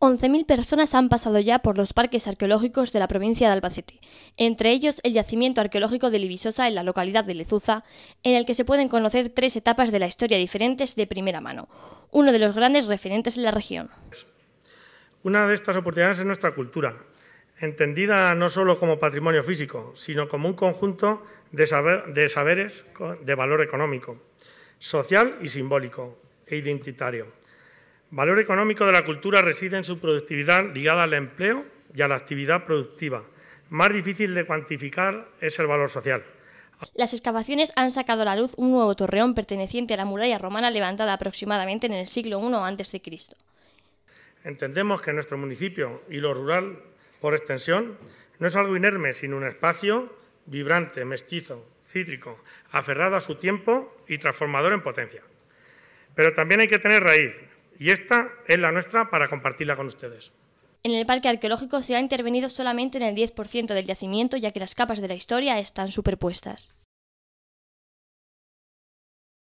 11.000 personas han pasado ya por los parques arqueológicos de la provincia de Albacete, entre ellos el yacimiento arqueológico de Libisosa en la localidad de Lezuza, en el que se pueden conocer tres etapas de la historia diferentes de primera mano, uno de los grandes referentes en la región. Una de estas oportunidades es nuestra cultura, entendida no solo como patrimonio físico, sino como un conjunto de saberes de valor económico, social y simbólico e identitario Valor económico de la cultura reside en su productividad ligada al empleo y a la actividad productiva. Más difícil de cuantificar es el valor social. Las excavaciones han sacado a la luz un nuevo torreón perteneciente a la muralla romana levantada aproximadamente en el siglo I a.C. Entendemos que nuestro municipio y lo rural, por extensión, no es algo inerme, sino un espacio vibrante, mestizo, cítrico, aferrado a su tiempo y transformador en potencia. Pero también hay que tener raíz, y esta es la nuestra para compartirla con ustedes. En el parque arqueológico se ha intervenido solamente en el 10% del yacimiento, ya que las capas de la historia están superpuestas.